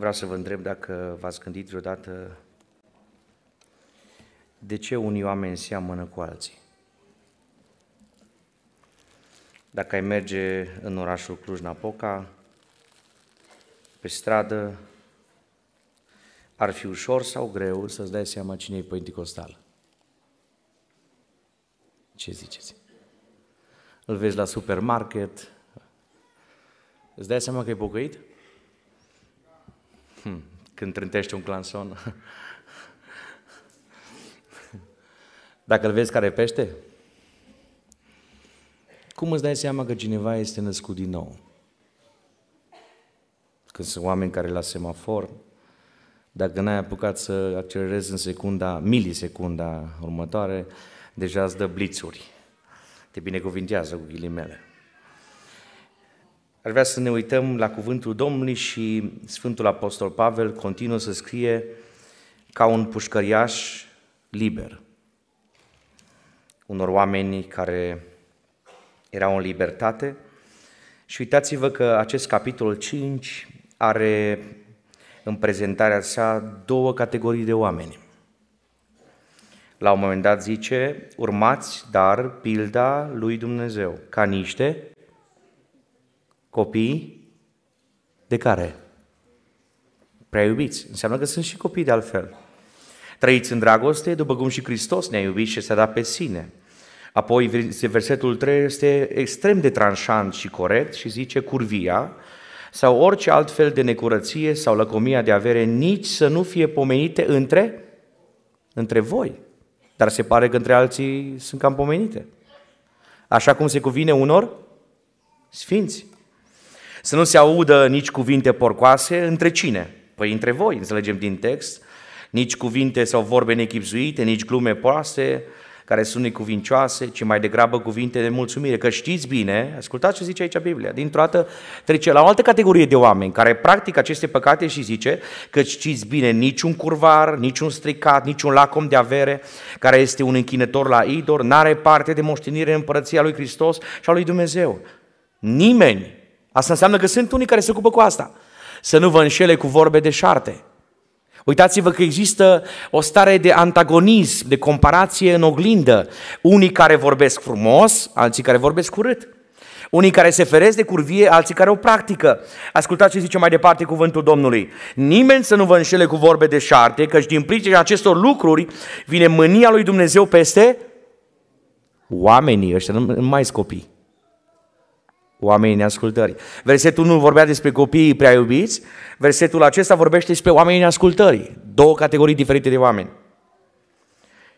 vreau să vă întreb dacă v-ați gândit vreodată de ce unii oameni seamănă cu alții. Dacă ai merge în orașul Cluj-Napoca, pe stradă, ar fi ușor sau greu să-ți dai seama cine e pentecostal. Ce ziceți? Îl vezi la supermarket, îți dai seama că e bucăit? Hmm, când trântești un clanson. Dacă îl vezi care pește, cum îți dai seama că cineva este născut din nou? Când sunt oameni care la semafor, dacă n-ai apucat să accelerezi în secunda, milisecunda următoare, deja îți dă blițuri. Te binecuvintează cu ghilimele. Ar vrea să ne uităm la cuvântul Domnului și Sfântul Apostol Pavel continuă să scrie ca un pușcăriaș liber. Unor oameni care erau în libertate. Și uitați-vă că acest capitol 5 are în prezentarea sa două categorii de oameni. La un moment dat zice, urmați, dar, pilda lui Dumnezeu, ca niște copii de care? Prea iubiți. Înseamnă că sunt și copii de altfel. Trăiți în dragoste, după cum și Hristos ne-a iubit și s-a dat pe sine. Apoi versetul 3 este extrem de tranșant și corect și zice curvia sau orice alt fel de necurăție sau lăcomia de avere nici să nu fie pomenite între, între voi. Dar se pare că între alții sunt cam pomenite. Așa cum se cuvine unor sfinți. Să nu se audă nici cuvinte porcoase între cine? Păi între voi, înțelegem din text, nici cuvinte sau vorbe nechipzuite, nici glume proaste, care sunt necuvincioase, ci mai degrabă cuvinte de mulțumire. Că știți bine, ascultați ce zice aici Biblia, dintr-o dată trece la o altă categorie de oameni care practică aceste păcate și zice că știți bine niciun curvar, niciun stricat, niciun lacom de avere, care este un închinător la idor, n-are parte de moștenire în împărăția lui Hristos și a lui Dumnezeu. Nimeni Asta înseamnă că sunt unii care se ocupă cu asta. Să nu vă înșele cu vorbe de șarte. Uitați-vă că există o stare de antagonism, de comparație în oglindă. Unii care vorbesc frumos, alții care vorbesc urât. Unii care se feresc de curvie, alții care o practică. Ascultați ce zice mai departe cuvântul Domnului. Nimeni să nu vă înșele cu vorbe de șarte, căci din pricina acestor lucruri vine mânia lui Dumnezeu peste oamenii ăștia, nu mai scopii oamenii neascultării. Versetul 1 vorbea despre copiii prea iubiți, versetul acesta vorbește despre oamenii neascultării, două categorii diferite de oameni.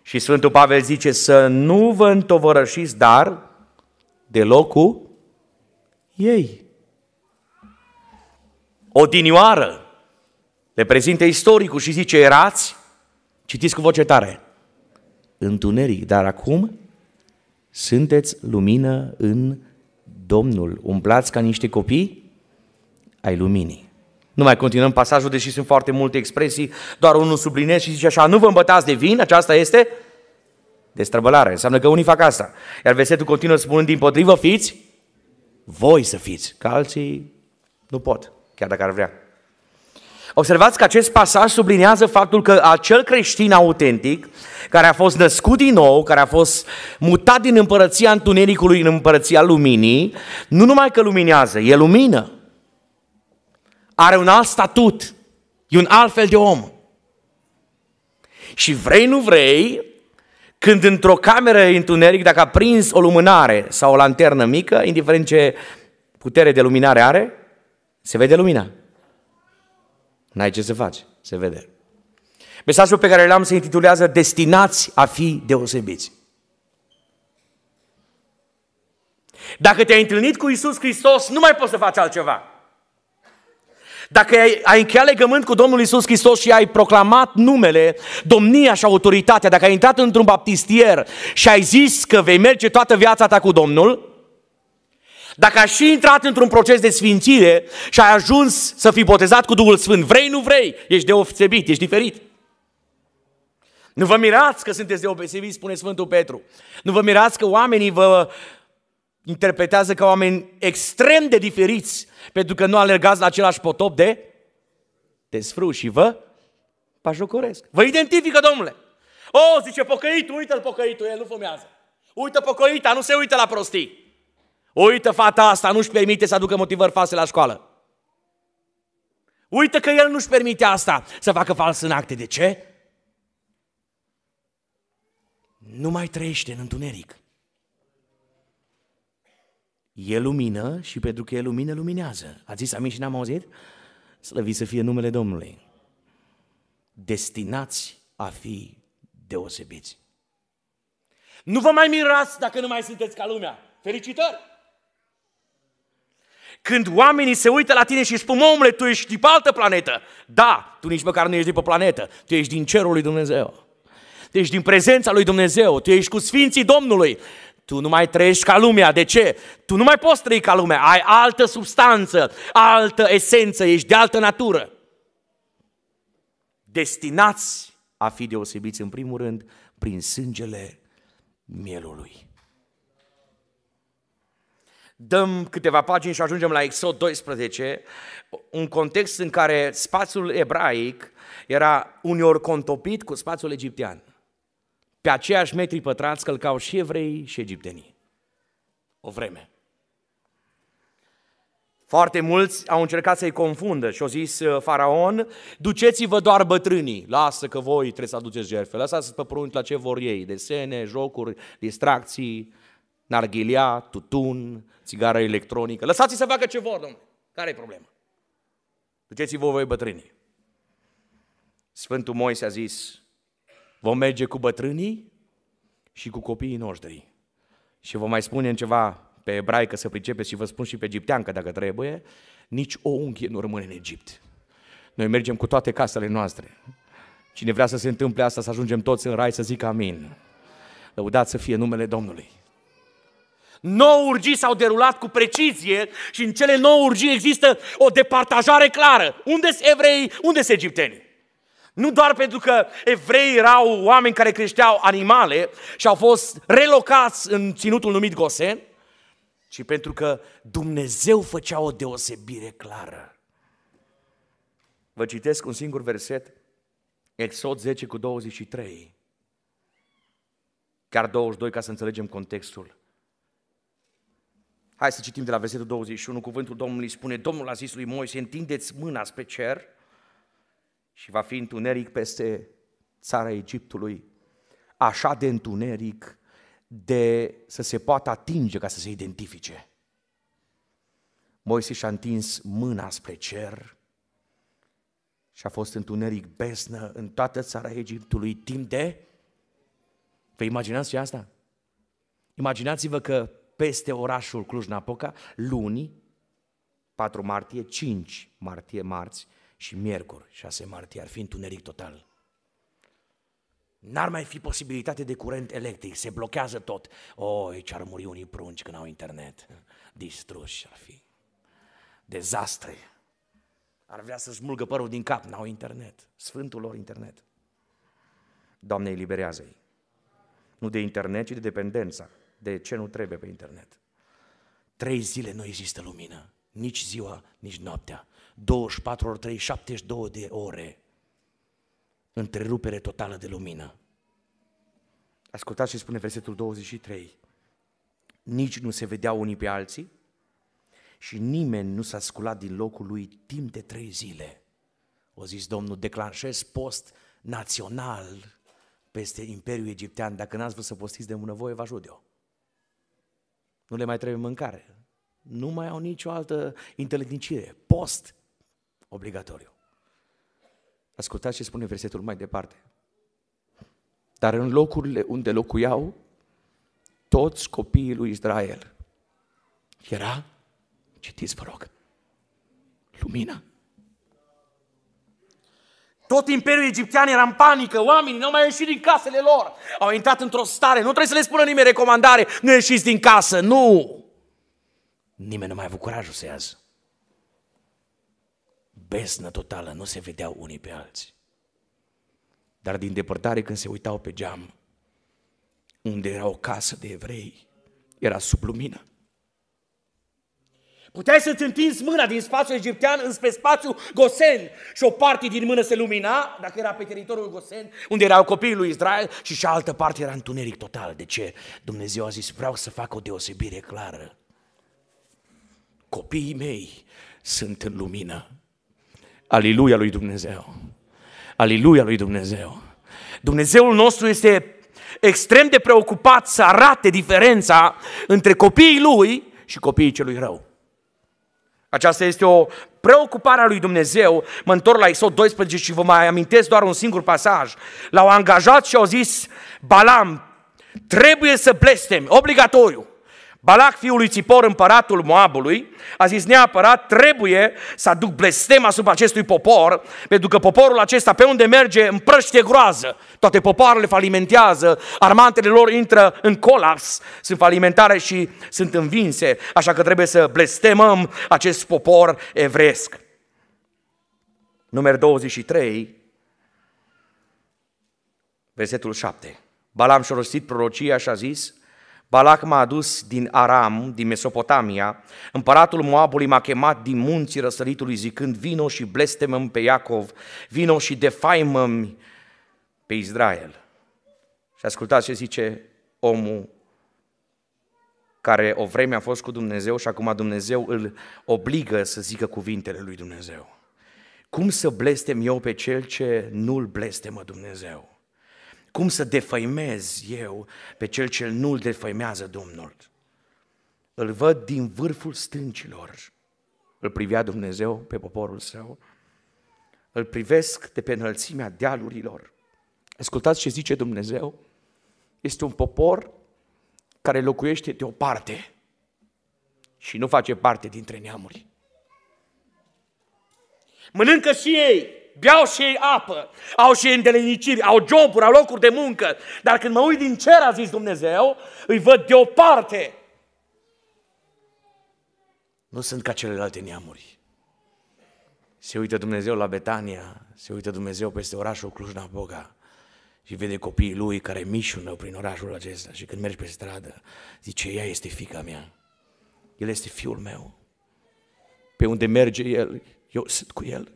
Și Sfântul Pavel zice să nu vă întovărășiți, dar deloc cu ei. O dinioară le prezintă istoricul și zice, erați, citiți cu voce tare, întuneric, dar acum sunteți lumină în Domnul, umblați ca niște copii ai luminii. Nu mai continuăm pasajul, deși sunt foarte multe expresii, doar unul sublinez și zice așa, nu vă îmbătați de vin, aceasta este destrăbălare, înseamnă că unii fac asta. Iar versetul continuă spunând, din potrivă fiți, voi să fiți, că alții nu pot, chiar dacă ar vrea. Observați că acest pasaj sublinează faptul că acel creștin autentic, care a fost născut din nou, care a fost mutat din împărăția întunericului în împărăția luminii, nu numai că luminează, e lumină. Are un alt statut, e un alt fel de om. Și vrei, nu vrei, când într-o cameră întuneric, dacă a prins o lumânare sau o lanternă mică, indiferent ce putere de luminare are, se vede lumina. N-ai ce să faci, se vede. Mesajul pe care l-am se intitulează Destinați a fi deosebiți. Dacă te-ai întâlnit cu Isus Hristos, nu mai poți să faci altceva. Dacă ai, ai încheiat legământ cu Domnul Isus Hristos și ai proclamat numele, domnia și autoritatea, dacă ai intrat într-un baptistier și ai zis că vei merge toată viața ta cu Domnul, dacă ai și intrat într-un proces de sfințire și ai ajuns să fii botezat cu Duhul Sfânt, vrei, nu vrei, ești deosebit, ești diferit. Nu vă mirați că sunteți deosebit, spune Sfântul Petru. Nu vă mirați că oamenii vă interpretează ca oameni extrem de diferiți, pentru că nu alergați la același potop de te și vă pajocoresc. Vă identifică, domnule. O, zice, pocăitul, uită-l pocăitul, el nu fumează. Uită pocăita, nu se uită la prostii. Uită fata asta, nu-și permite să aducă motivări false la școală. Uită că el nu-și permite asta, să facă fals în acte. De ce? Nu mai trăiește în întuneric. E lumină și pentru că e lumină, luminează. Ați zis amin și n-am auzit? Slăvit să fie numele Domnului. Destinați a fi deosebiți. Nu vă mai mirați dacă nu mai sunteți ca lumea. Felicitări! Când oamenii se uită la tine și spun, omule, tu ești de pe altă planetă. Da, tu nici măcar nu ești de pe planetă, tu ești din cerul lui Dumnezeu. Tu ești din prezența lui Dumnezeu, tu ești cu sfinții Domnului. Tu nu mai trăiești ca lumea. De ce? Tu nu mai poți trăi ca lumea. Ai altă substanță, altă esență, ești de altă natură. Destinați a fi deosebiți în primul rând prin sângele mielului dăm câteva pagini și ajungem la Exod 12, un context în care spațiul ebraic era uneori contopit cu spațiul egiptean. Pe aceiași metri pătrați călcau și evrei și egiptenii. O vreme. Foarte mulți au încercat să-i confundă și au zis ă, faraon, duceți-vă doar bătrânii, lasă că voi trebuie să aduceți jertfe, lăsați pe prunci la ce vor ei, desene, jocuri, distracții, Narghilia, tutun, țigară electronică. Lăsați-i să facă ce vor, domnule. care e problema? Duceți-vă voi bătrânii. Sfântul Moise a zis, vom merge cu bătrânii și cu copiii noștri. Și vă mai spunem ceva pe ebraică să pricepeți și vă spun și pe egipteancă dacă trebuie, nici o unghie nu rămâne în Egipt. Noi mergem cu toate casele noastre. Cine vrea să se întâmple asta, să ajungem toți în rai să zic amin. Lăudați să fie numele Domnului. 9 urgii s-au derulat cu precizie și în cele nou urgii există o departajare clară. Unde sunt evrei, unde sunt egipteni? Nu doar pentru că evrei erau oameni care creșteau animale și au fost relocați în ținutul numit Gosen, ci pentru că Dumnezeu făcea o deosebire clară. Vă citesc un singur verset, Exod 10 cu 23, chiar 22 ca să înțelegem contextul. Hai să citim de la versetul 21, cuvântul Domnului spune, Domnul a zis lui Moise, întindeți mâna spre cer și va fi întuneric peste țara Egiptului, așa de întuneric de să se poată atinge ca să se identifice. Moise și-a întins mâna spre cer și a fost întuneric besnă în toată țara Egiptului timp de... Vă imaginați și asta? Imaginați-vă că peste orașul Cluj-Napoca luni, 4 martie, 5 martie, marți și miercuri, 6 martie, ar fi întuneric total. N-ar mai fi posibilitate de curent electric, se blochează tot. Oi, oh, ce-ar muri unii prunci când au internet. Distruși ar fi. Dezastre. Ar vrea să smulgă părul din cap, n-au internet. Sfântul lor internet. Doamne, eliberează-i. Nu de internet, ci de dependența de ce nu trebuie pe internet. Trei zile nu există lumină, nici ziua, nici noaptea. 24 ori 3, 72 de ore. Întrerupere totală de lumină. Ascultați ce spune versetul 23. Nici nu se vedeau unii pe alții și nimeni nu s-a sculat din locul lui timp de trei zile. O zis Domnul, declanșez post național peste Imperiul Egiptean. Dacă n-ați vrut să postiți de mânăvoie, vă ajut eu. Nu le mai trebuie mâncare. Nu mai au nicio altă intelignicire. Post obligatoriu. Ascultați ce spune versetul mai departe. Dar în locurile unde locuiau toți copiii lui Israel era, citiți vă rog, lumina tot imperiul egiptean era în panică, oamenii nu au mai ieșit din casele lor. Au intrat într-o stare, nu trebuie să le spună nimeni recomandare, nu ieșiți din casă, nu! Nimeni nu mai a avut curajul să iasă. Besnă totală, nu se vedeau unii pe alții. Dar din depărtare când se uitau pe geam, unde era o casă de evrei, era sub lumină. Puteai să-ți întinzi mâna din spațiul egiptean înspre spațiul Gosen și o parte din mână se lumina, dacă era pe teritoriul Gosen, unde erau copiii lui Israel, și cealaltă parte era întuneric total. De ce? Dumnezeu a zis, vreau să fac o deosebire clară. Copiii mei sunt în lumină. Aliluia lui Dumnezeu. Aliluia lui Dumnezeu. Dumnezeul nostru este extrem de preocupat să arate diferența între copiii lui și copiii celui rău. Aceasta este o preocupare a lui Dumnezeu. Mă întorc la Isod 12 și vă mai amintesc doar un singur pasaj. L-au angajat și au zis, Balam, trebuie să blestem, obligatoriu. Balac, fiul lui Țipor, împăratul Moabului, a zis neapărat, trebuie să aduc blestem asupra acestui popor, pentru că poporul acesta pe unde merge împrăște groază. Toate popoarele falimentează, armatele lor intră în colaps, sunt falimentare și sunt învinse, așa că trebuie să blestemăm acest popor evresc. Număr 23, versetul 7. Balam și-a rostit prorocia și a zis, Balac m-a adus din Aram, din Mesopotamia, împăratul Moabului m-a chemat din munții răsăritului zicând, vino și blestemăm pe Iacov, vino și defaimăm pe Israel. Și ascultați ce zice omul care o vreme a fost cu Dumnezeu și acum Dumnezeu îl obligă să zică cuvintele lui Dumnezeu. Cum să blestem eu pe cel ce nu-l blestemă Dumnezeu? Cum să defăimez eu pe cel ce nu-l defăimează Domnul? Îl văd din vârful stâncilor. Îl privea Dumnezeu pe poporul său. Îl privesc de pe înălțimea dealurilor. Ascultați ce zice Dumnezeu. Este un popor care locuiește de o parte și nu face parte dintre neamuri. Mănâncă și ei beau și ei apă, au și ei îndeleniciri, au joburi, au locuri de muncă. Dar când mă uit din cer, a zis Dumnezeu, îi văd deoparte. Nu sunt ca celelalte neamuri. Se uită Dumnezeu la Betania, se uită Dumnezeu peste orașul Cluj-Napoca și vede copiii lui care mișună prin orașul acesta și când mergi pe stradă, zice, ea este fica mea, el este fiul meu. Pe unde merge el, eu sunt cu el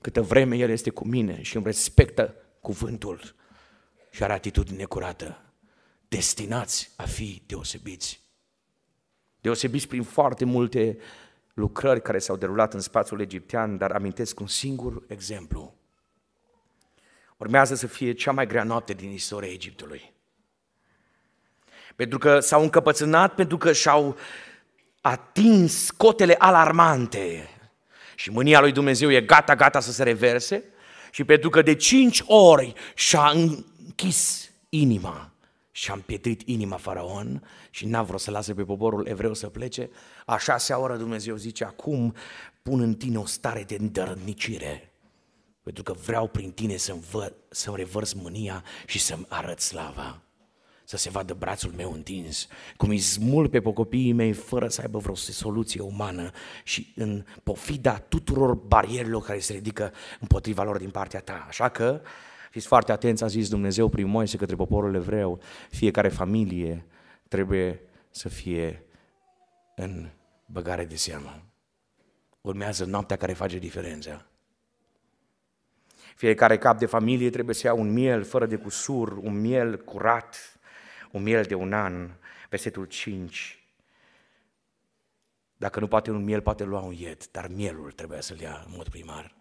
câtă vreme El este cu mine și îmi respectă cuvântul și are atitudine curată, destinați a fi deosebiți. Deosebiți prin foarte multe lucrări care s-au derulat în spațiul egiptean, dar amintesc un singur exemplu. Urmează să fie cea mai grea noapte din istoria Egiptului. Pentru că s-au încăpățânat, pentru că și-au atins cotele alarmante și mânia lui Dumnezeu e gata, gata să se reverse și pentru că de cinci ori și-a închis inima și-a împietrit inima faraon și n-a vrut să lase pe poporul evreu să plece, a șasea oră Dumnezeu zice, acum pun în tine o stare de îndărnicire, pentru că vreau prin tine să-mi, vă, să-mi revărs mânia și să-mi arăt slava să se vadă brațul meu întins, cum îi smul pe copiii mei fără să aibă vreo soluție umană și în pofida tuturor barierilor care se ridică împotriva lor din partea ta. Așa că fiți foarte atenți, a zis Dumnezeu prin Moise către poporul evreu, fiecare familie trebuie să fie în băgare de seamă. Urmează noaptea care face diferența. Fiecare cap de familie trebuie să ia un miel fără de cusur, un miel curat, un miel de un an, versetul 5. Dacă nu poate un miel, poate lua un iet, dar mielul trebuia să-l ia în mod primar.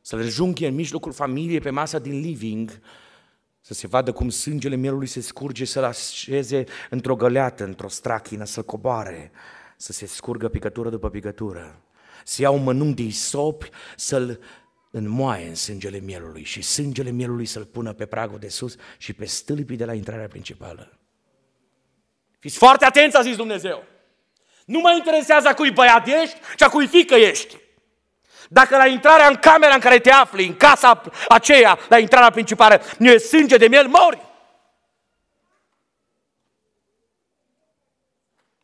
Să-l junghie în mijlocul familiei, pe masa din living, să se vadă cum sângele mielului se scurge, să-l așeze într-o găleată, într-o strachină, să-l coboare, să se scurgă picătură după picătură. Să ia un mănânc de isop, să-l moaie în sângele mielului și sângele mielului să-l pună pe pragul de sus și pe stâlpii de la intrarea principală. Fiți foarte atenți, a zis Dumnezeu. Nu mă interesează a cui băiat ești, ci a cui fică ești. Dacă la intrarea în camera în care te afli, în casa aceea, la intrarea principală, nu e sânge de miel, mori!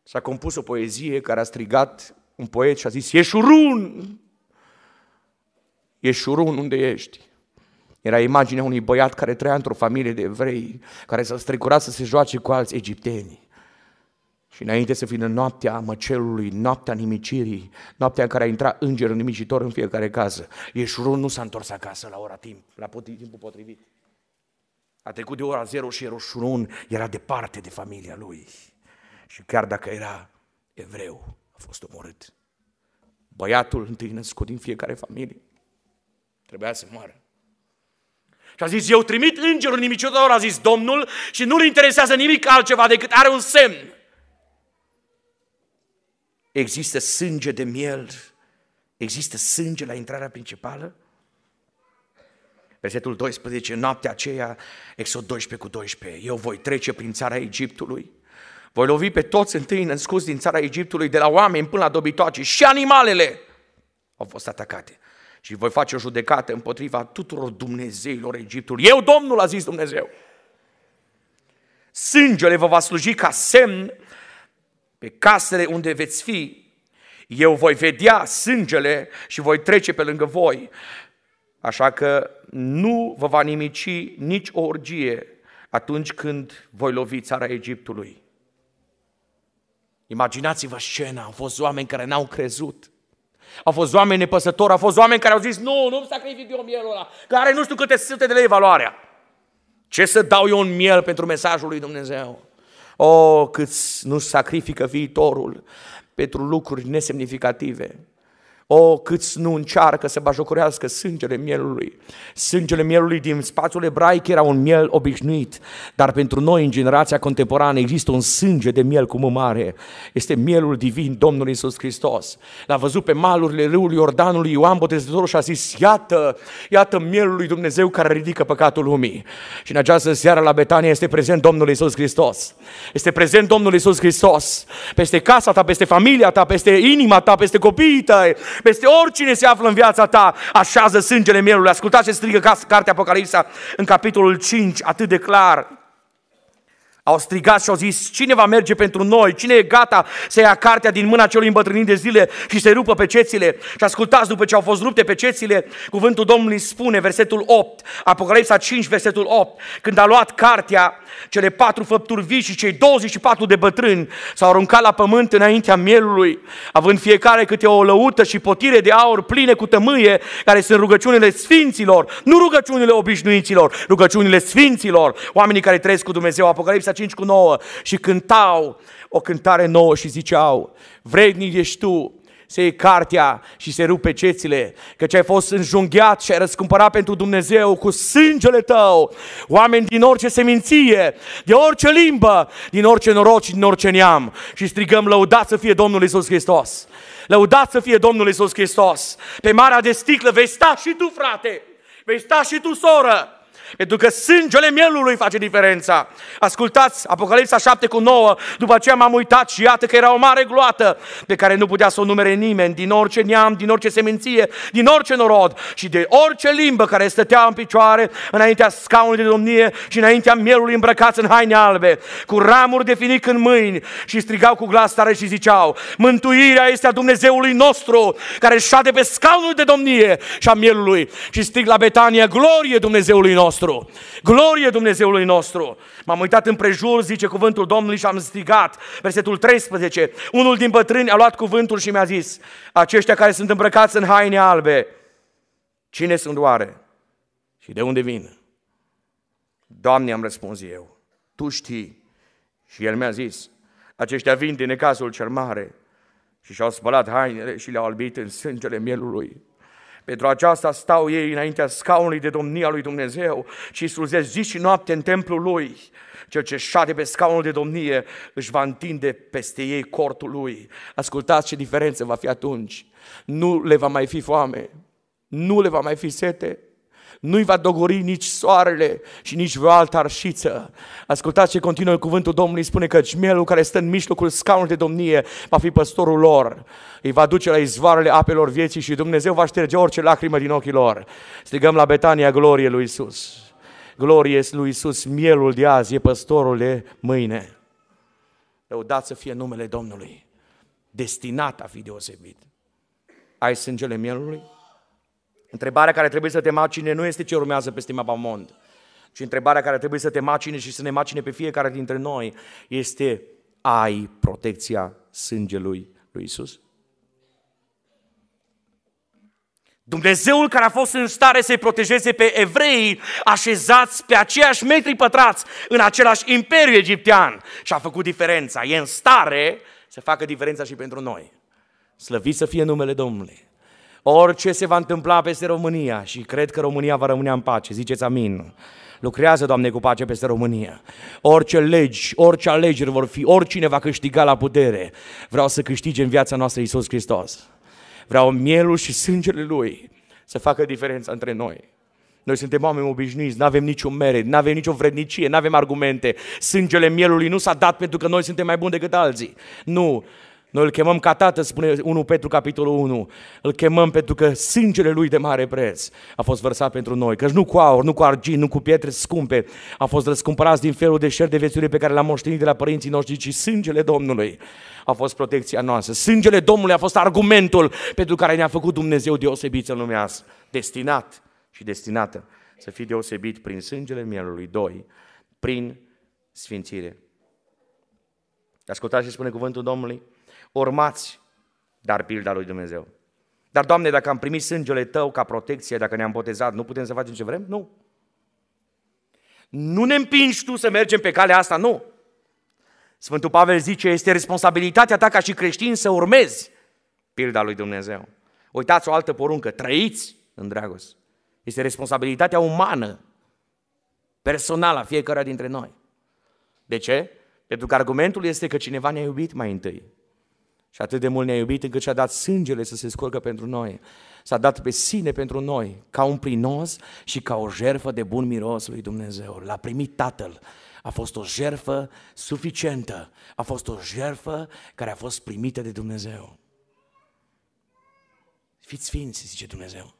S-a compus o poezie care a strigat un poet și a zis, urun, ești șurun unde ești. Era imaginea unui băiat care trăia într-o familie de evrei, care s-a strecurat să se joace cu alți egipteni. Și înainte să vină noaptea măcelului, noaptea nimicirii, noaptea în care a intrat îngerul nimicitor în fiecare casă, Ieșurun nu s-a întors acasă la ora timp, la timpul potrivit. A trecut de ora zero și Ieșurun era departe de familia lui. Și chiar dacă era evreu, a fost omorât. Băiatul întâi născut din fiecare familie. Trebuia să moară. Și a zis, eu trimit îngerul nimicitor, a zis Domnul, și nu-l interesează nimic altceva decât are un semn. Există sânge de miel, există sânge la intrarea principală? Versetul 12, noaptea aceea, Exod 12 cu 12, eu voi trece prin țara Egiptului, voi lovi pe toți întâi născuți din țara Egiptului, de la oameni până la dobitoace și animalele au fost atacate și voi face o judecată împotriva tuturor Dumnezeilor Egiptului. Eu, Domnul, a zis Dumnezeu. Sângele vă va sluji ca semn pe casele unde veți fi. Eu voi vedea sângele și voi trece pe lângă voi. Așa că nu vă va nimici nici o orgie atunci când voi lovi țara Egiptului. Imaginați-vă scena, au fost oameni care n-au crezut. Au fost oameni nepăsători, au fost oameni care au zis, nu, nu-mi sacrific eu mielul ăla, care nu știu câte sute de lei valoarea. Ce să dau eu un miel pentru mesajul lui Dumnezeu? O, oh, cât nu sacrifică viitorul pentru lucruri nesemnificative. O, câți nu încearcă să bajocorească sângele mielului. Sângele mielului din spațiul ebraic era un miel obișnuit, dar pentru noi, în generația contemporană, există un sânge de miel cu mare. Este mielul divin Domnului Isus Hristos. L-a văzut pe malurile râului Iordanului Ioan Botezătorul și a zis, iată, iată mielul lui Dumnezeu care ridică păcatul lumii. Și în această seară la Betania este prezent Domnul Isus Hristos. Este prezent Domnul Isus Hristos peste casa ta, peste familia ta, peste inima ta, peste copiii tăi, peste oricine se află în viața ta, așează sângele mielului. Ascultați ce strigă cartea Apocalipsa în capitolul 5, atât de clar. Au strigat și au zis, cine va merge pentru noi? Cine e gata să ia cartea din mâna celui îmbătrânit de zile și să rupă cețile? Și ascultați, după ce au fost rupte cețile, cuvântul Domnului spune, versetul 8, Apocalipsa 5, versetul 8, când a luat cartea, cele patru făpturi vii și cei 24 de bătrâni s-au aruncat la pământ înaintea mielului, având fiecare câte o lăută și potire de aur pline cu tămâie, care sunt rugăciunile sfinților, nu rugăciunile obișnuiților, rugăciunile sfinților, oamenii care trăiesc cu Dumnezeu. Apocalipsa 5 cu 9 și cântau o cântare nouă și ziceau, vrednic ești tu se iei cartea și se rupe cețile, căci ai fost înjunghiat și ai răscumpărat pentru Dumnezeu cu sângele tău oameni din orice seminție, de orice limbă, din orice noroc și din orice neam și strigăm lăudat să fie Domnul Isus Hristos. Lăudat să fie Domnul Isus Hristos. Pe marea de sticlă vei sta și tu, frate, vei sta și tu, soră, pentru că sângele mielului face diferența. Ascultați Apocalipsa 7 cu 9. După aceea m-am uitat și iată că era o mare gloată pe care nu putea să o numere nimeni, din orice neam, din orice seminție, din orice norod și de orice limbă care stătea în picioare înaintea scaunului de domnie și înaintea mielului îmbrăcați în haine albe, cu ramuri de finic în mâini și strigau cu glas tare și ziceau, mântuirea este a Dumnezeului nostru care șade pe scaunul de domnie și a mielului și strig la Betania, glorie Dumnezeului nostru nostru. Glorie Dumnezeului nostru! M-am uitat în prejur, zice cuvântul Domnului și am strigat. Versetul 13. Unul din bătrâni a luat cuvântul și mi-a zis, aceștia care sunt îmbrăcați în haine albe, cine sunt oare? Și de unde vin? Doamne, am răspuns eu, Tu știi. Și el mi-a zis, aceștia vin din necazul cel mare și și-au spălat hainele și le-au albit în sângele mielului. Pentru aceasta stau ei înaintea scaunului de domnia lui Dumnezeu și îi slujesc zi și noapte în templul lui. Cel ce șade pe scaunul de domnie își va întinde peste ei cortul lui. Ascultați ce diferență va fi atunci. Nu le va mai fi foame, nu le va mai fi sete, nu-i va dogori nici soarele și nici vreo altă arșiță. Ascultați ce continuă cuvântul Domnului, spune că mielul care stă în mijlocul scaunului de domnie va fi păstorul lor. Îi va duce la izvoarele apelor vieții și Dumnezeu va șterge orice lacrimă din ochii lor. Strigăm la Betania glorie lui Isus. Glorie lui Isus, mielul de azi e păstorul de mâine. Lăudați să fie numele Domnului. Destinat a fi deosebit. Ai sângele mielului? Întrebarea care trebuie să te macine nu este ce urmează peste Mabamond, ci întrebarea care trebuie să te macine și să ne macine pe fiecare dintre noi este ai protecția sângelui lui Isus? Dumnezeul care a fost în stare să-i protejeze pe evrei așezați pe aceiași metri pătrați în același imperiu egiptean și a făcut diferența. E în stare să facă diferența și pentru noi. Slăvit să fie numele Domnului. Orice se va întâmpla peste România și cred că România va rămâne în pace, ziceți amin. Lucrează, Doamne, cu pace peste România. Orice legi, orice alegeri vor fi, oricine va câștiga la putere, vreau să câștige în viața noastră Isus Hristos. Vreau mielul și sângele Lui să facă diferența între noi. Noi suntem oameni obișnuiți, nu avem niciun merit, nu avem nicio vrednicie, nu avem argumente. Sângele mielului nu s-a dat pentru că noi suntem mai buni decât alții. Nu, noi îl chemăm ca tată, spune 1 Petru capitolul 1. Îl chemăm pentru că sângele lui de mare preț a fost vărsat pentru noi. Căci nu cu aur, nu cu argint, nu cu pietre scumpe a fost răscumpărați din felul de șer de viețuire pe care l-am moștenit de la părinții noștri, ci sângele Domnului a fost protecția noastră. Sângele Domnului a fost argumentul pentru care ne-a făcut Dumnezeu deosebit să numească. Destinat și destinată să fii deosebit prin sângele mielului. 2. Prin sfințire. Ascultați ce spune cuvântul Domnului? urmați, dar pilda lui Dumnezeu. Dar, Doamne, dacă am primit sângele Tău ca protecție, dacă ne-am botezat, nu putem să facem ce vrem? Nu. Nu ne împingi Tu să mergem pe calea asta, nu. Sfântul Pavel zice, este responsabilitatea ta ca și creștin să urmezi pilda lui Dumnezeu. Uitați o altă poruncă, trăiți în dragoste. Este responsabilitatea umană, personală a fiecare dintre noi. De ce? Pentru că argumentul este că cineva ne-a iubit mai întâi. Și atât de mult ne-a iubit încât și-a dat sângele să se scurgă pentru noi. S-a dat pe sine pentru noi, ca un prinos și ca o jerfă de bun miros lui Dumnezeu. L-a primit Tatăl. A fost o jerfă suficientă. A fost o jerfă care a fost primită de Dumnezeu. Fiți sfinți, zice Dumnezeu.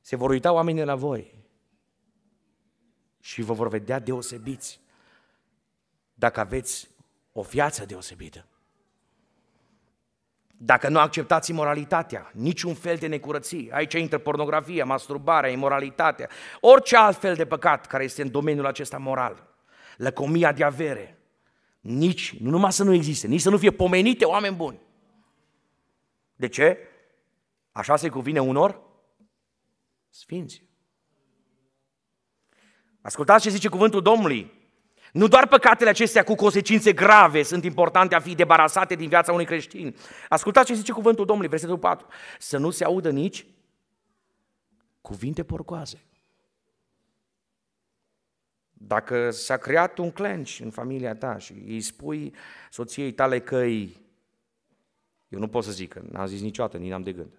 Se vor uita oamenii la voi și vă vor vedea deosebiți dacă aveți o viață deosebită. Dacă nu acceptați imoralitatea, niciun fel de necurății, aici intră pornografia, masturbarea, imoralitatea, orice alt fel de păcat care este în domeniul acesta moral, lăcomia de avere, nici, nu numai să nu existe, nici să nu fie pomenite oameni buni. De ce? Așa se cuvine unor sfinți. Ascultați ce zice cuvântul Domnului. Nu doar păcatele acestea cu consecințe grave sunt importante a fi debarasate din viața unui creștin. Ascultați ce zice cuvântul Domnului, versetul 4. Să nu se audă nici cuvinte porcoase. Dacă s-a creat un clench în familia ta și îi spui soției tale că i Eu nu pot să zic, n-am zis niciodată, nici n-am de gând.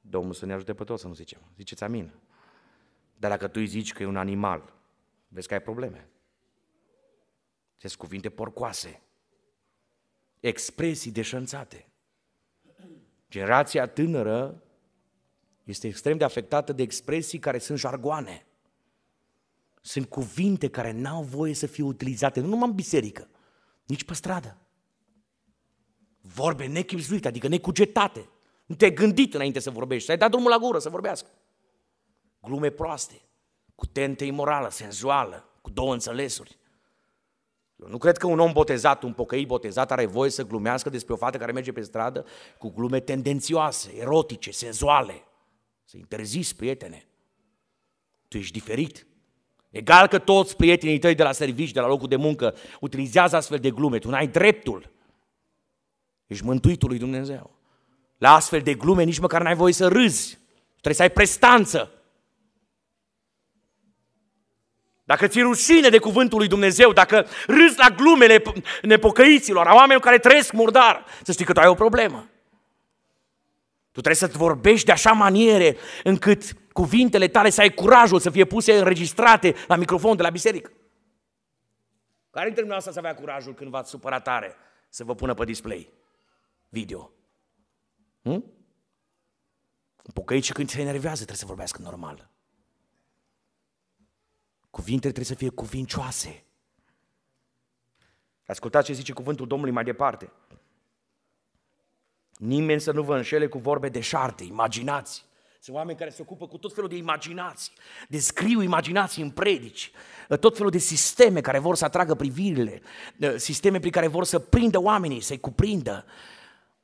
Domnul să ne ajute pe toți să nu zicem. Ziceți amin. Dar dacă tu îi zici că e un animal, vezi că ai probleme. Sunt cuvinte porcoase, expresii deșanțate. Generația tânără este extrem de afectată de expresii care sunt jargoane. Sunt cuvinte care n-au voie să fie utilizate, nu numai în biserică, nici pe stradă. Vorbe nechipzuite, adică necugetate. Nu te-ai gândit înainte să vorbești, ai dat drumul la gură să vorbească. Glume proaste, cu tente imorală, senzuală, cu două înțelesuri. Eu nu cred că un om botezat, un pocăit botezat, are voie să glumească despre o fată care merge pe stradă cu glume tendențioase, erotice, senzuale. Să interzis, prietene. Tu ești diferit. Egal că toți prietenii tăi de la servici, de la locul de muncă, utilizează astfel de glume. Tu n-ai dreptul. Ești mântuitul lui Dumnezeu. La astfel de glume nici măcar n-ai voie să râzi. Trebuie să ai prestanță. dacă ți rușine de cuvântul lui Dumnezeu, dacă râzi la glumele nepocăiților, a oamenilor care trăiesc murdar, să știi că tu ai o problemă. Tu trebuie să-ți vorbești de așa maniere încât cuvintele tale să ai curajul să fie puse înregistrate la microfon de la biserică. Care dintre dumneavoastră să avea curajul când v-ați supărat tare să vă pună pe display video? Hm? Pocăici când se enervează trebuie să vorbească normal. Cuvintele trebuie să fie cuvincioase. Ascultați ce zice cuvântul Domnului mai departe. Nimeni să nu vă înșele cu vorbe de șarte, imaginați. Sunt oameni care se ocupă cu tot felul de imaginații, descriu imaginații în predici, tot felul de sisteme care vor să atragă privirile, sisteme prin care vor să prindă oamenii, să-i cuprindă,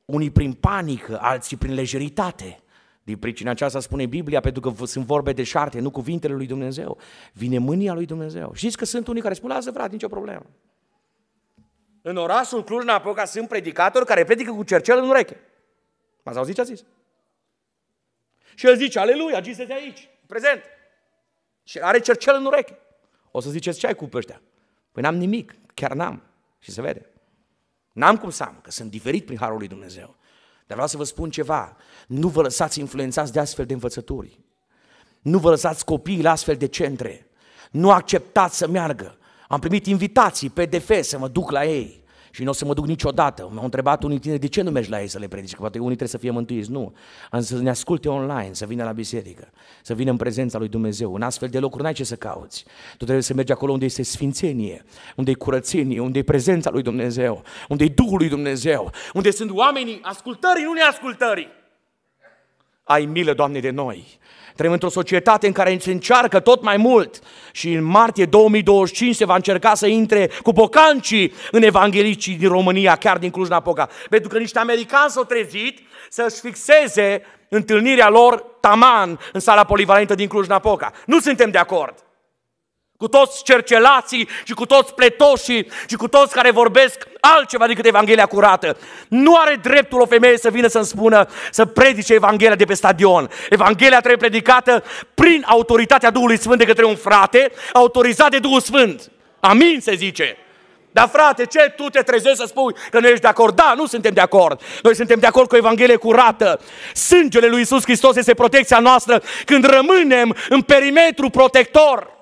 unii prin panică, alții prin lejeritate. Din pricina aceasta spune Biblia, pentru că sunt vorbe de șarte, nu cuvintele lui Dumnezeu. Vine mânia lui Dumnezeu. Știți că sunt unii care spun, lasă frate, nicio problemă. În orașul Cluj-Napoca sunt predicatori care predică cu cercel în ureche. M-ați auzit ce a zis? Și el zice, aleluia, Jesus de aici, prezent. Și are cercel în ureche. O să ziceți, ce ai cu ăștia? Păi n-am nimic, chiar n-am. Și se vede. N-am cum să am, că sunt diferit prin Harul lui Dumnezeu. Dar vreau să vă spun ceva, nu vă lăsați influențați de astfel de învățături. Nu vă lăsați copiii la astfel de centre. Nu acceptați să meargă. Am primit invitații pe DF să mă duc la ei și nu o să mă duc niciodată. M-au întrebat unii tineri, de ce nu mergi la ei să le predici? Că poate unii trebuie să fie mântuiți. Nu. Am să ne asculte online, să vină la biserică, să vină în prezența lui Dumnezeu. În astfel de locuri n-ai ce să cauți. Tu trebuie să mergi acolo unde este sfințenie, unde e curățenie, unde e prezența lui Dumnezeu, unde e Duhul lui Dumnezeu, unde sunt oamenii ascultării, nu neascultării. Ai milă, Doamne, de noi Trăim într-o societate în care se încearcă tot mai mult și în martie 2025 se va încerca să intre cu bocancii în evanghelicii din România, chiar din Cluj-Napoca. Pentru că niște americani s-au trezit să-și fixeze întâlnirea lor taman în sala polivalentă din Cluj-Napoca. Nu suntem de acord cu toți cercelații și cu toți pletoșii și cu toți care vorbesc altceva decât Evanghelia curată. Nu are dreptul o femeie să vină să-mi spună să predice Evanghelia de pe stadion. Evanghelia trebuie predicată prin autoritatea Duhului Sfânt de către un frate autorizat de Duhul Sfânt. Amin, se zice. Dar frate, ce tu te trezești să spui că nu ești de acord? Da, nu suntem de acord. Noi suntem de acord cu Evanghelia curată. Sângele lui Isus Hristos este protecția noastră când rămânem în perimetru protector.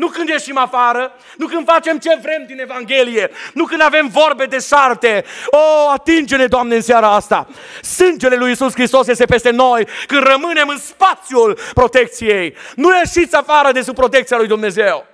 Nu când ieșim afară, nu când facem ce vrem din Evanghelie, nu când avem vorbe de șarte. O, atinge-ne, Doamne, în seara asta. Sângele lui Isus Hristos este peste noi când rămânem în spațiul protecției. Nu ieșiți afară de sub protecția lui Dumnezeu.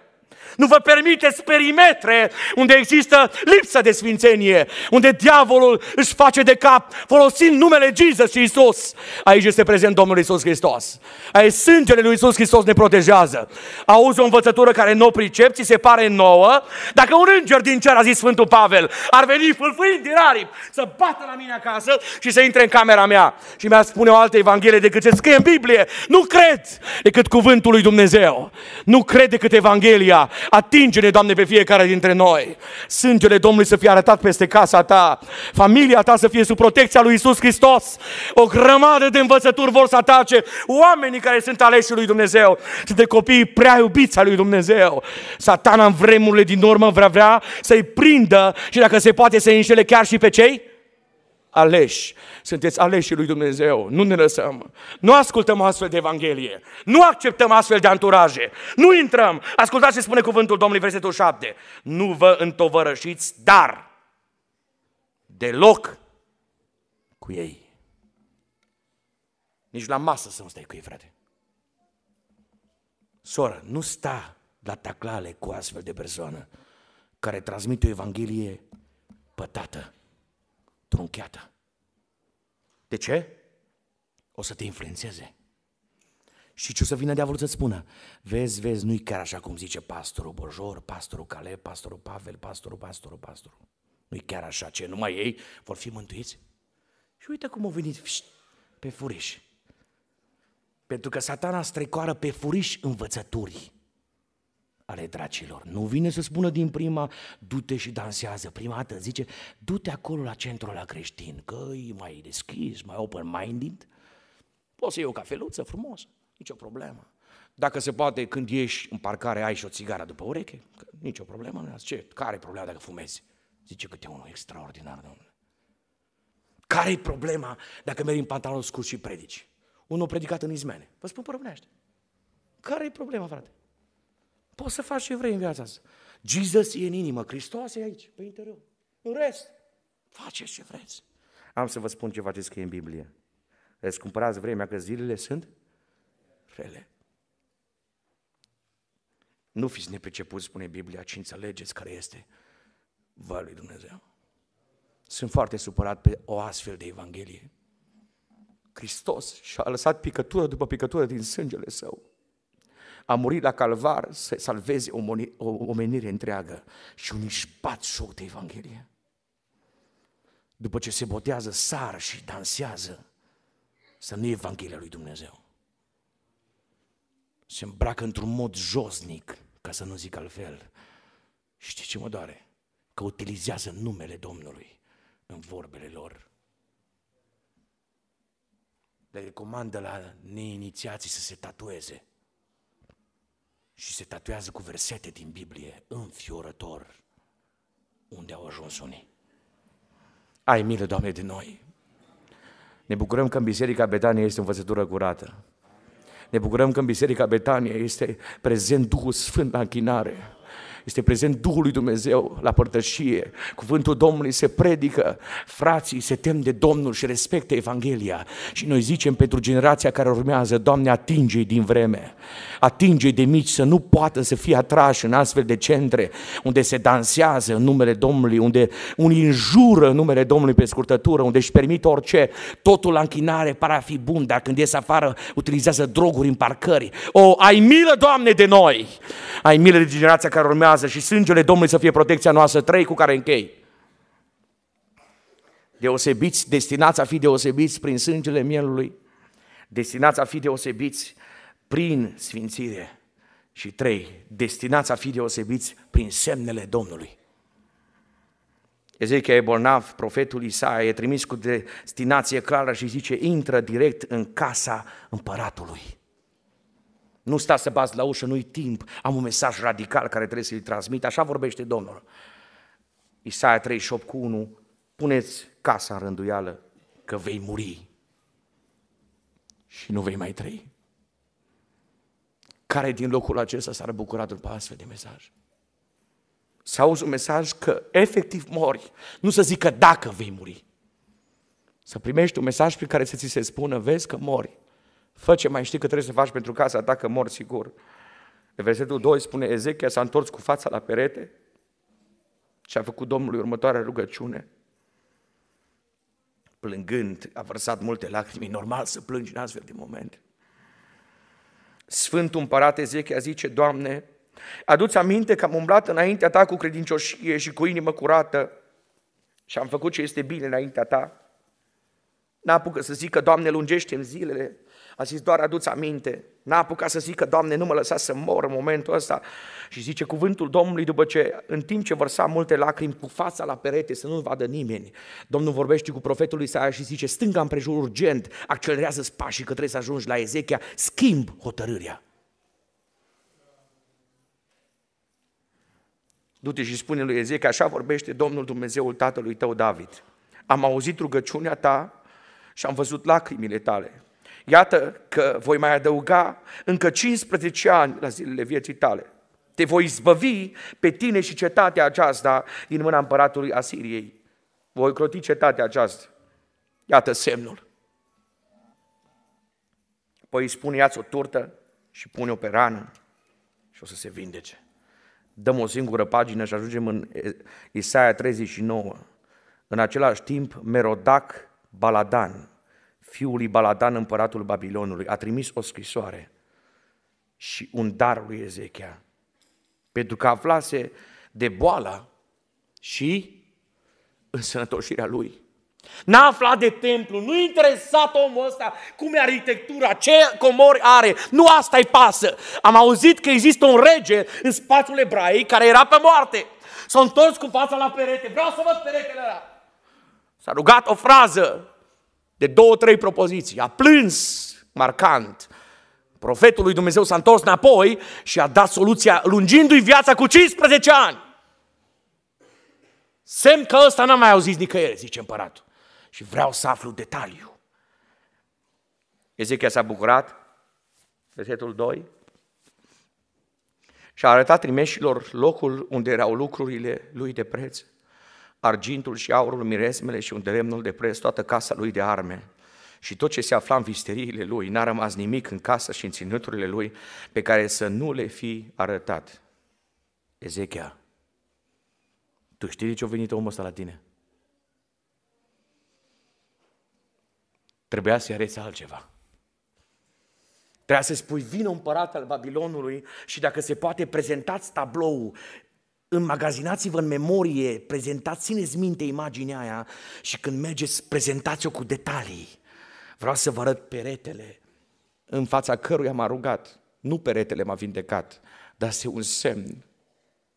Nu vă permiteți perimetre unde există lipsă de sfințenie, unde diavolul își face de cap folosind numele Jesus și Isus. Aici este prezent Domnul Isus Hristos. Aici sângele lui Isus Hristos ne protejează. Auzi o învățătură care nu o pricepi, se pare nouă. Dacă un înger din cer, a zis Sfântul Pavel, ar veni fâlfâind din aripi să bată la mine acasă și să intre în camera mea și mi-a spune o altă evanghelie decât ce scrie în Biblie. Nu cred decât cuvântul lui Dumnezeu. Nu cred decât Evanghelia. Atinge-ne, Doamne, pe fiecare dintre noi. Sângele Domnului să fie arătat peste casa ta, familia ta să fie sub protecția lui Isus Hristos. O grămadă de învățături vor să atace oamenii care sunt aleși lui Dumnezeu. Sunt de copii prea iubiți al lui Dumnezeu. Satana în vremurile din urmă vrea vrea să-i prindă și dacă se poate să-i înșele chiar și pe cei aleși. Sunteți aleși lui Dumnezeu. Nu ne lăsăm. Nu ascultăm astfel de Evanghelie. Nu acceptăm astfel de anturaje. Nu intrăm. Ascultați ce spune cuvântul Domnului, versetul 7. Nu vă întovărășiți, dar deloc cu ei. Nici la masă să nu stai cu ei, frate. Soră, nu sta la taclale cu astfel de persoană care transmite o Evanghelie pătată întruncheată. De ce? O să te influențeze. Și ce o să vină diavolul să spună? Vezi, vezi, nu-i chiar așa cum zice pastorul Bojor, pastorul Cale, pastorul Pavel, pastorul, pastorul, pastorul. Nu-i chiar așa ce, numai ei vor fi mântuiți? Și uite cum au venit pe furiș. Pentru că satana strecoară pe furiș învățăturii ale dracilor. Nu vine să spună din prima, du-te și dansează. Prima dată zice, du-te acolo la centrul la creștin, că e mai deschis, mai open-minded. Poți să iei o cafeluță frumos, nicio problemă. Dacă se poate, când ieși în parcare, ai și o țigară după ureche, că nicio problemă. Nu ce, care e problema dacă fumezi? Zice câte unul extraordinar, domnule. care e problema dacă mergi în pantalon scurs și predici? Unul predicat în izmene. Vă spun părăbnește. care e problema, frate? Poți să faci ce vrei în viața asta. Jesus e în inimă, Hristos e aici, pe interior. În rest, faceți ce vreți. Am să vă spun ceva că e în Biblie. Îți cumpărați vremea că zilele sunt rele. Nu fiți nepricepuți, spune Biblia, ci înțelegeți care este voia lui Dumnezeu. Sunt foarte supărat pe o astfel de evanghelie. Hristos și-a lăsat picătură după picătură din sângele său. A murit la calvar să salveze o, omenire întreagă și un ispat șoc de Evanghelie. După ce se botează, sar și dansează. Să nu e Evanghelia lui Dumnezeu. Se îmbracă într-un mod josnic, ca să nu zic altfel. Știi ce mă doare? Că utilizează numele Domnului în vorbele lor le recomandă la neinițiații să se tatueze și se tatuează cu versete din Biblie înfiorător unde au ajuns unii. Ai milă, Doamne, de noi! Ne bucurăm că în Biserica Betania este învățătură curată. Ne bucurăm că în Biserica Betania este prezent Duhul Sfânt la închinare este prezent Duhul lui Dumnezeu la părtășie, cuvântul Domnului se predică, frații se tem de Domnul și respectă Evanghelia și noi zicem pentru generația care urmează, Doamne atinge din vreme, atinge de mici să nu poată să fie atrași în astfel de centre unde se dansează în numele Domnului, unde unii înjură în numele Domnului pe scurtătură, unde își permit orice, totul la închinare pare a fi bun, dar când ies afară utilizează droguri în parcări. O, ai milă, Doamne, de noi! Ai milă de generația care urmează lucrează și sângele Domnului să fie protecția noastră. Trei cu care închei. Deosebiți, destinați a fi deosebiți prin sângele mielului, destinați a fi deosebiți prin sfințire. Și trei, destinați a fi deosebiți prin semnele Domnului. Ezechia e bolnav, profetul Isaia e trimis cu destinație clară și zice, intră direct în casa împăratului. Nu sta să bați la ușă, nu-i timp, am un mesaj radical care trebuie să-l transmit, așa vorbește Domnul. Isaia 38 cu 1, puneți casa în rânduială că vei muri și nu vei mai trăi. Care din locul acesta s-ar bucura după astfel de mesaj? Să auzi un mesaj că efectiv mori, nu să zică dacă vei muri. Să primești un mesaj prin care să ți se spună, vezi că mori, Fă ce mai știi că trebuie să faci pentru casa ta, că mor sigur. Versetul 2 spune, Ezechia s-a întors cu fața la perete și a făcut Domnului următoarea rugăciune. Plângând, a vărsat multe lacrimi, normal să plângi în astfel de moment. Sfântul împărat Ezechia zice, Doamne, adu-ți aminte că am umblat înaintea ta cu credincioșie și cu inimă curată și am făcut ce este bine înaintea ta. N-apucă să zică, Doamne, lungește-mi zilele, a zis, doar aduți aminte. N-a apucat să zică, Doamne, nu mă lăsa să mor în momentul ăsta. Și zice cuvântul Domnului, după ce, în timp ce vărsa multe lacrimi, cu fața la perete, să nu-l vadă nimeni, Domnul vorbește cu profetul Isaia și zice, stânga împrejur urgent, accelerează-ți pașii că trebuie să ajungi la Ezechia, schimb hotărârea. Du-te și spune lui Ezechia, așa vorbește Domnul Dumnezeul tatălui tău David. Am auzit rugăciunea ta și am văzut lacrimile tale. Iată că voi mai adăuga încă 15 ani la zilele vieții tale. Te voi zbăvi pe tine și cetatea aceasta din mâna împăratului Asiriei. Voi croti cetatea aceasta. Iată semnul. Păi îi spune, ia o turtă și pune-o pe rană și o să se vindece. Dăm o singură pagină și ajungem în Isaia 39. În același timp, Merodac Baladan, fiul lui Baladan, împăratul Babilonului, a trimis o scrisoare și un dar lui Ezechia, pentru că aflase de boala și însănătoșirea lui. N-a aflat de templu, nu interesat omul ăsta cum e arhitectura, ce comori are, nu asta-i pasă. Am auzit că există un rege în spațiul ebraic care era pe moarte. S-a întors cu fața la perete, vreau să văd peretele ăla. S-a rugat o frază, de două, trei propoziții. A plâns marcant. Profetul lui Dumnezeu s-a întors înapoi și a dat soluția lungindu-i viața cu 15 ani. Semn că ăsta n-am mai auzit nicăieri, zice împăratul. Și vreau să aflu detaliu. Ezechia s-a bucurat, versetul 2, și a arătat trimeșilor locul unde erau lucrurile lui de preț argintul și aurul, miresmele și un demnul de preț, toată casa lui de arme. Și tot ce se afla în visteriile lui, n-a rămas nimic în casă și în ținuturile lui pe care să nu le fi arătat. Ezechia, tu știi de ce a venit omul ăsta la tine? Trebuia să-i arăți altceva. Trebuia să spui, vină împărat al Babilonului și dacă se poate, prezentați tabloul, Înmagazinați-vă în memorie, prezentați, țineți minte imaginea aia și când mergeți, prezentați-o cu detalii. Vreau să vă arăt peretele în fața căruia m-a rugat. Nu peretele m-a vindecat, dar se un semn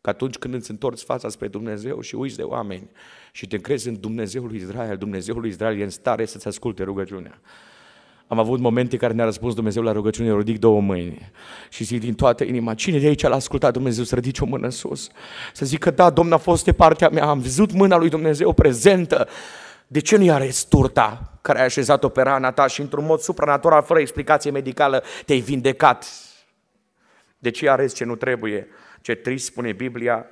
că atunci când îți întorci fața spre Dumnezeu și uiți de oameni și te crezi în Dumnezeul Israel, Dumnezeul Israel e în stare să-ți asculte rugăciunea. Am avut momente care ne-a răspuns Dumnezeu la rugăciune, ridic două mâini și zic din toată inima, cine de aici l-a ascultat Dumnezeu să ridice o mână în sus? Să zic că da, Domnul a fost de partea mea, am văzut mâna lui Dumnezeu prezentă. De ce nu i-a turta care a așezat-o pe rana ta și într-un mod supranatural, fără explicație medicală, te-ai vindecat? De ce i-a ce nu trebuie? Ce trist spune Biblia,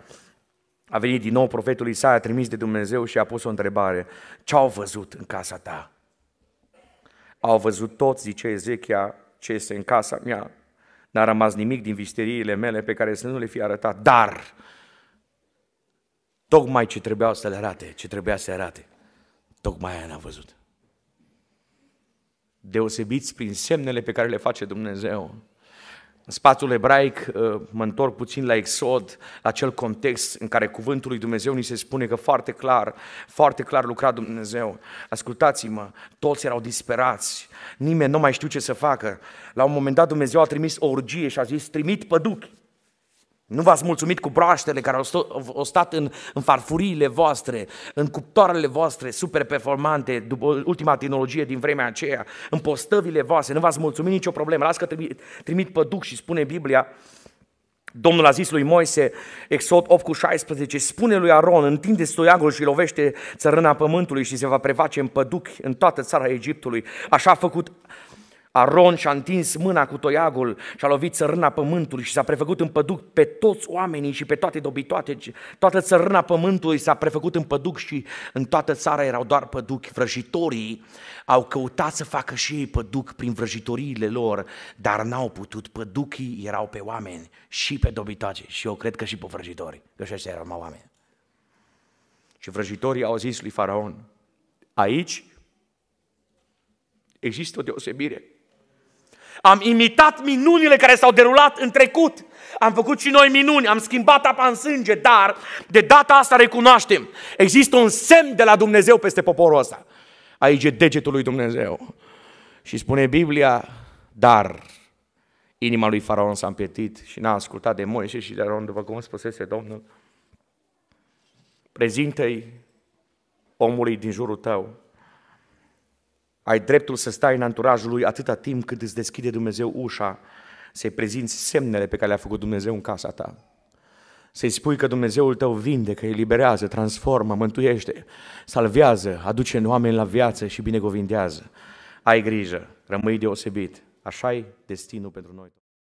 a venit din nou profetul Isaia trimis de Dumnezeu și a pus o întrebare. Ce au văzut în casa ta? Au văzut toți, zice Ezechia, ce este în casa mea. N-a rămas nimic din visteriile mele pe care să nu le fi arătat. Dar, tocmai ce trebuia să le arate, ce trebuia să le arate, tocmai aia n-a văzut. Deosebiți prin semnele pe care le face Dumnezeu, în spațiul ebraic, uh, mă întorc puțin la Exod, la acel context în care cuvântul lui Dumnezeu ni se spune că foarte clar, foarte clar lucra Dumnezeu. Ascultați-mă, toți erau disperați, nimeni nu mai știu ce să facă. La un moment dat Dumnezeu a trimis o urgie și a zis, trimit păduchi. Nu v-ați mulțumit cu broaștele care au stat în, în farfuriile voastre, în cuptoarele voastre super performante, după ultima tehnologie din vremea aceea, în postăvile voastre, nu v-ați mulțumit nicio problemă. Las că trimit, trimit Duc și spune Biblia, Domnul a zis lui Moise, Exod 8 cu 16, spune lui Aron, întinde stoiagul și lovește țărâna pământului și se va preface în păduc în toată țara Egiptului. Așa a făcut Aron și-a întins mâna cu toiagul și a lovit țărâna pământului și s-a prefăcut în păduc pe toți oamenii și pe toate dobitoate. Toată țărâna pământului s-a prefăcut în păduc și în toată țara erau doar păduchi. Vrăjitorii au căutat să facă și ei păduc prin vrăjitoriile lor, dar n-au putut. Păduchii erau pe oameni și pe dobitoace și eu cred că și pe vrăjitori, că și erau mai oameni. Și vrăjitorii au zis lui Faraon, aici există o deosebire am imitat minunile care s-au derulat în trecut. Am făcut și noi minuni, am schimbat apa în sânge, dar de data asta recunoaștem. Există un semn de la Dumnezeu peste poporul ăsta. Aici e degetul lui Dumnezeu. Și spune Biblia, dar inima lui Faraon s-a împietit și n-a ascultat de Moise și de Aron, după cum spusese Domnul. Prezintă-i omului din jurul tău ai dreptul să stai în anturajul lui atâta timp cât îți deschide Dumnezeu ușa, să-i prezinți semnele pe care le-a făcut Dumnezeu în casa ta. Să-i spui că Dumnezeul tău că eliberează, transformă, mântuiește, salvează, aduce în oameni la viață și binecuvintează. Ai grijă, rămâi deosebit. așa e destinul pentru noi.